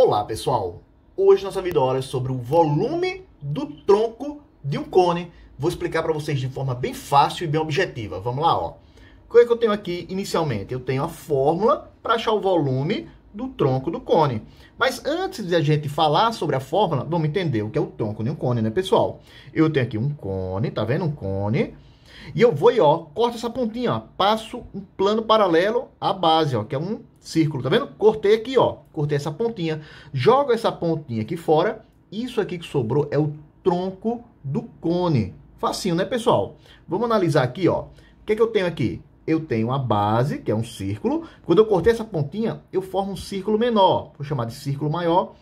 Olá pessoal, hoje nossa vida é sobre o volume do tronco de um cone. Vou explicar para vocês de forma bem fácil e bem objetiva. Vamos lá, ó. O que, é que eu tenho aqui inicialmente? Eu tenho a fórmula para achar o volume do tronco do cone. Mas antes de a gente falar sobre a fórmula, vamos entender o que é o tronco de um cone, né pessoal? Eu tenho aqui um cone, tá vendo? Um cone e eu vou e ó, corto essa pontinha, ó, passo um plano paralelo à base, ó, que é um círculo, tá vendo? Cortei aqui, ó, cortei essa pontinha, jogo essa pontinha aqui fora, isso aqui que sobrou é o tronco do cone. Facinho, né, pessoal? Vamos analisar aqui, ó. O que, é que eu tenho aqui? Eu tenho a base, que é um círculo. Quando eu cortei essa pontinha, eu formo um círculo menor. Vou chamar de círculo maior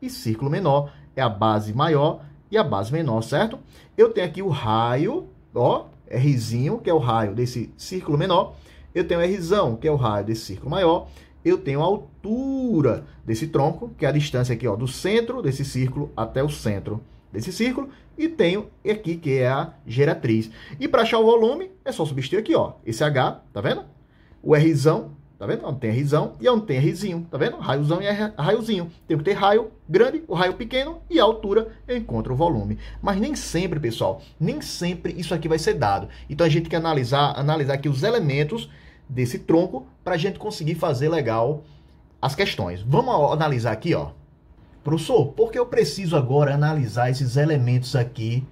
e círculo menor. É a base maior e a base menor, certo? Eu tenho aqui o raio, ó, R, que é o raio desse círculo menor, eu tenho R, que é o raio desse círculo maior, eu tenho a altura desse tronco, que é a distância aqui ó, do centro desse círculo até o centro desse círculo, e tenho aqui, que é a geratriz. E para achar o volume, é só substituir aqui, ó, esse H, tá vendo? O R Tá vendo? Onde tem Rzão e onde tem Rzinho. Tá vendo? Raiozão e é raiozinho. Tem que ter raio grande, o raio pequeno e a altura eu encontro o volume. Mas nem sempre, pessoal, nem sempre isso aqui vai ser dado. Então a gente tem que analisar, analisar aqui os elementos desse tronco para a gente conseguir fazer legal as questões. Vamos analisar aqui, ó. Professor, porque eu preciso agora analisar esses elementos aqui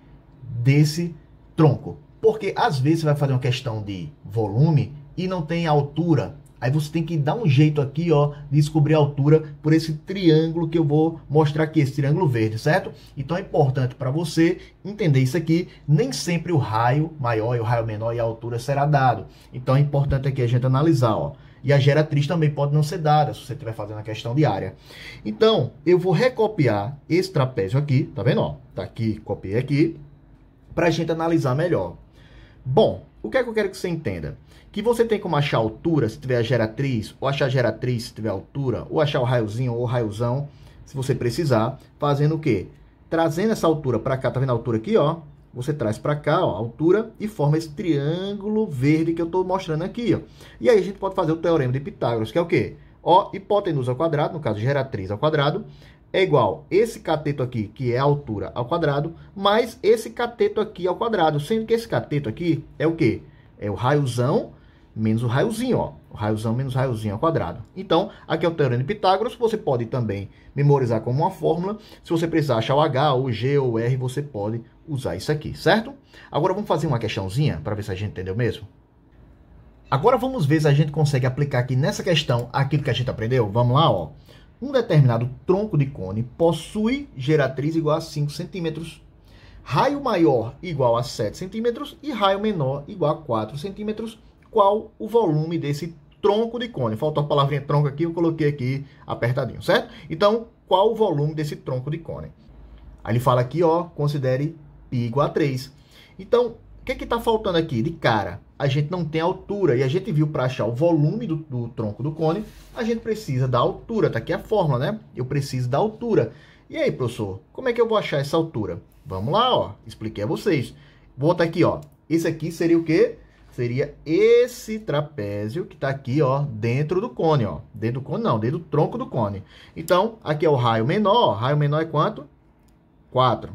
desse tronco? Porque às vezes você vai fazer uma questão de volume e não tem altura Aí você tem que dar um jeito aqui, ó, de descobrir a altura por esse triângulo que eu vou mostrar aqui, esse triângulo verde, certo? Então é importante para você entender isso aqui, nem sempre o raio maior e o raio menor e a altura será dado. Então é importante aqui a gente analisar, ó. E a geratriz também pode não ser dada, se você estiver fazendo a questão de área. Então, eu vou recopiar esse trapézio aqui, tá vendo? Ó, tá aqui, copiei aqui, para a gente analisar melhor. Bom, o que é que eu quero que você entenda? Que você tem como achar altura se tiver a geratriz, ou achar a geratriz se tiver altura, ou achar o raiozinho ou o raiozão, se você precisar, fazendo o quê? Trazendo essa altura para cá, tá vendo a altura aqui, ó? Você traz para cá, ó, a altura e forma esse triângulo verde que eu estou mostrando aqui, ó. E aí a gente pode fazer o teorema de Pitágoras, que é o quê? Ó, hipotenusa ao quadrado, no caso geratriz ao quadrado, é igual esse cateto aqui, que é a altura ao quadrado, mais esse cateto aqui ao quadrado, sendo que esse cateto aqui é o quê? É o raiozão menos o raiozinho, ó. O raiozão menos o raiozinho ao quadrado. Então, aqui é o teorema de Pitágoras, você pode também memorizar como uma fórmula. Se você precisar achar o H, o G ou o R, você pode usar isso aqui, certo? Agora vamos fazer uma questãozinha para ver se a gente entendeu mesmo. Agora vamos ver se a gente consegue aplicar aqui nessa questão aquilo que a gente aprendeu. Vamos lá, ó. Um determinado tronco de cone possui geratriz igual a 5 centímetros, raio maior igual a 7 centímetros e raio menor igual a 4 centímetros. Qual o volume desse tronco de cone? Faltou a palavrinha tronco aqui, eu coloquei aqui apertadinho, certo? Então, qual o volume desse tronco de cone? Aí ele fala aqui, ó, considere π igual a 3. Então, o que está faltando aqui de cara? a gente não tem altura. E a gente viu para achar o volume do, do, tronco do cone, a gente precisa da altura. Tá aqui a fórmula, né? Eu preciso da altura. E aí, professor, como é que eu vou achar essa altura? Vamos lá, ó. Expliquei a vocês. Vou botar aqui, ó. Esse aqui seria o quê? Seria esse trapézio que está aqui, ó, dentro do cone, ó. Dentro do cone, não, dentro do tronco do cone. Então, aqui é o raio menor, ó. Raio menor é quanto? 4.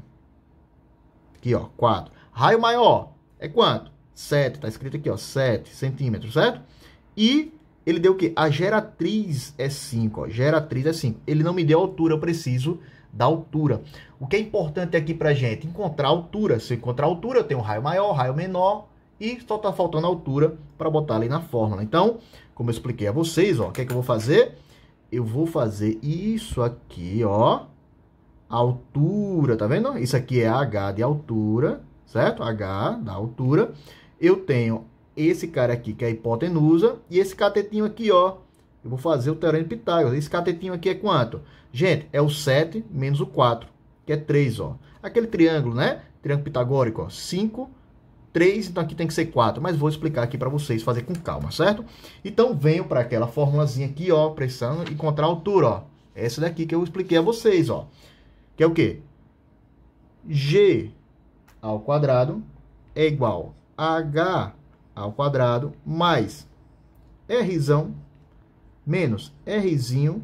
Aqui, ó, 4. Raio maior é quanto? 7, tá escrito aqui, ó, 7 centímetros, certo? E ele deu o quê? A geratriz é 5, ó, geratriz é 5. Ele não me deu a altura, eu preciso da altura. O que é importante aqui pra gente? Encontrar a altura. Se eu encontrar a altura, eu tenho um raio maior, raio menor, e só tá faltando a altura para botar ali na fórmula. Então, como eu expliquei a vocês, ó, o que é que eu vou fazer? Eu vou fazer isso aqui, ó, altura, tá vendo? Isso aqui é H de altura, certo? H da altura eu tenho esse cara aqui, que é a hipotenusa, e esse catetinho aqui, ó. Eu vou fazer o teorema de Pitágoras. Esse catetinho aqui é quanto? Gente, é o 7 menos o 4, que é 3, ó. Aquele triângulo, né? Triângulo pitagórico, ó. 5, 3, então aqui tem que ser 4. Mas vou explicar aqui para vocês, fazer com calma, certo? Então, venho para aquela formulazinha aqui, ó. Pressão e contra a altura, ó. É essa daqui que eu expliquei a vocês, ó. Que é o quê? G ao quadrado é igual h ao quadrado mais r menos r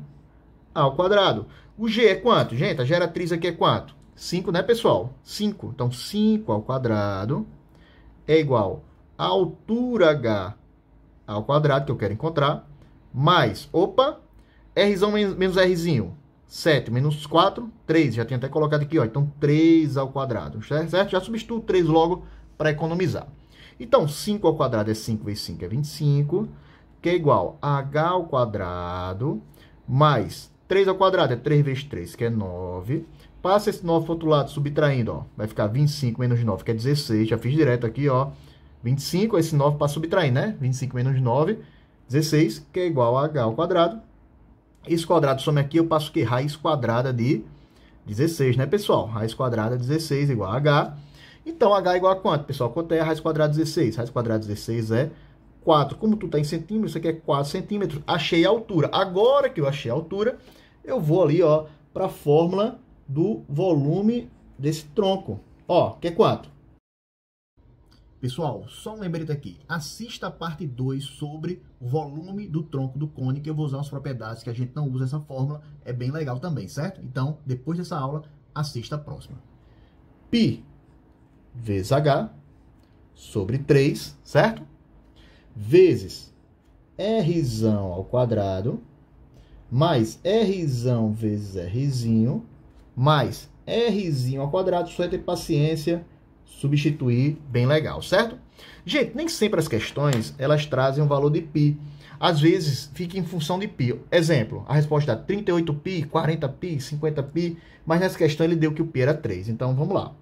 ao quadrado. O g é quanto, gente? A geratriz aqui é quanto? 5, né, pessoal? 5. Então, 5 ao quadrado é igual a altura h ao quadrado, que eu quero encontrar, mais, opa, r menos r. 7 menos 4, 3. Já tinha até colocado aqui, ó. Então, 3 ao quadrado, certo? Já substituo 3 logo para economizar. Então, 5 ao quadrado é 5 vezes 5 é 25, que é igual a h ao quadrado mais 3 ao quadrado é 3 vezes 3, que é 9. Passa esse 9 para o outro lado, subtraindo, ó. Vai ficar 25 menos 9, que é 16. Já fiz direto aqui, ó. 25, esse 9 para subtrair, né? 25 menos 9, 16, que é igual a h ao quadrado. Esse quadrado some aqui, eu passo que raiz quadrada de 16, né, pessoal? Raiz quadrada de 16 igual a h. Então, H é igual a quanto, pessoal? Quanto é raiz quadrada de 16? Raiz quadrada de 16 é 4. Como tu está em centímetros, isso aqui é 4 centímetros. Achei a altura. Agora que eu achei a altura, eu vou ali, ó, para a fórmula do volume desse tronco. Ó, que é quanto? Pessoal, só um lembrete aqui. Assista a parte 2 sobre volume do tronco do cone, que eu vou usar umas propriedades que a gente não usa essa fórmula. É bem legal também, certo? Então, depois dessa aula, assista a próxima. Pi vezes H sobre 3, certo? Vezes R ao quadrado mais R vezes R mais R ao quadrado, só é ter paciência, substituir, bem legal, certo? Gente, nem sempre as questões elas trazem um valor de π. Às vezes fica em função de π. Exemplo, a resposta é 38π, 40π, 50π, mas nessa questão ele deu que o π era 3. Então vamos lá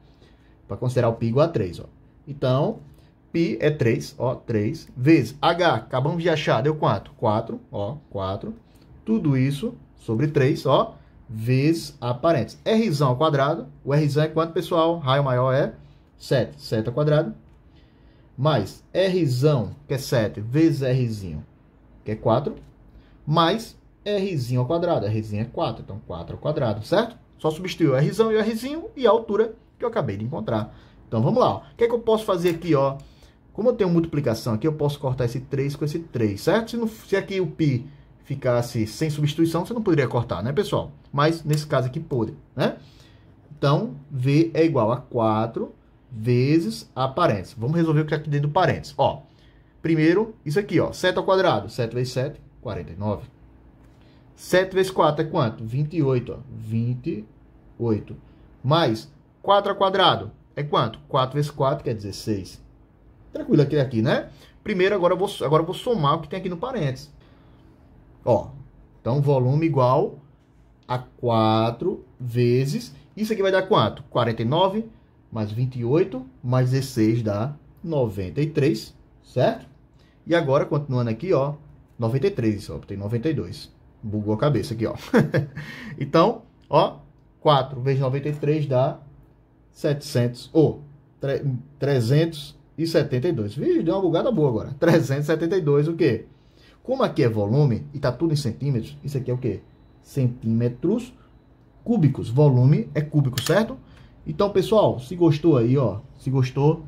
para considerar o π igual a 3, ó. Então, π é 3, ó, 3 vezes h, acabamos de achar, deu quanto? 4, ó, 4. Tudo isso sobre 3, ó, vezes a parênteses. Rzão ao quadrado, o Rzão é quanto, pessoal? Raio maior é 7, 7 ao quadrado. Mais Rzão, que é 7, vezes Rzinho, que é 4, mais Rzinho ao quadrado, Rzinho é 4, então 4 ao quadrado, certo? Só substituir o Rzinho e o Rzinho e a altura que eu acabei de encontrar. Então vamos lá. Ó. O que, é que eu posso fazer aqui? Ó? Como eu tenho multiplicação aqui, eu posso cortar esse 3 com esse 3, certo? Se, não, se aqui o π ficasse sem substituição, você não poderia cortar, né, pessoal? Mas nesse caso aqui pode, né? Então, V é igual a 4 vezes a parênteses. Vamos resolver o que está é aqui dentro do parênteses. Ó, primeiro, isso aqui, ó, 7 ao quadrado. 7 vezes 7, 49. 7 vezes 4 é quanto? 28, ó. 28. Mais 4 ao quadrado é quanto? 4 vezes 4, que é 16. Tranquilo aqui, aqui né? Primeiro, agora eu, vou, agora eu vou somar o que tem aqui no parênteses. Ó, então volume igual a 4 vezes. Isso aqui vai dar quanto? 49 mais 28 mais 16 dá 93, certo? E agora, continuando aqui, ó, 93, ó, tem 92. Bugou a cabeça aqui, ó. então, ó, 4 vezes 93 dá 700 ou oh, 372. Vixe, deu uma bugada boa agora. 372 o quê? Como aqui é volume e está tudo em centímetros, isso aqui é o quê? Centímetros cúbicos. Volume é cúbico, certo? Então, pessoal, se gostou aí, ó, se gostou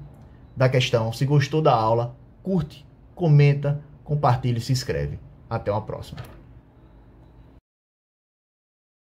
da questão, se gostou da aula, curte, comenta, compartilha e se inscreve. Até uma próxima.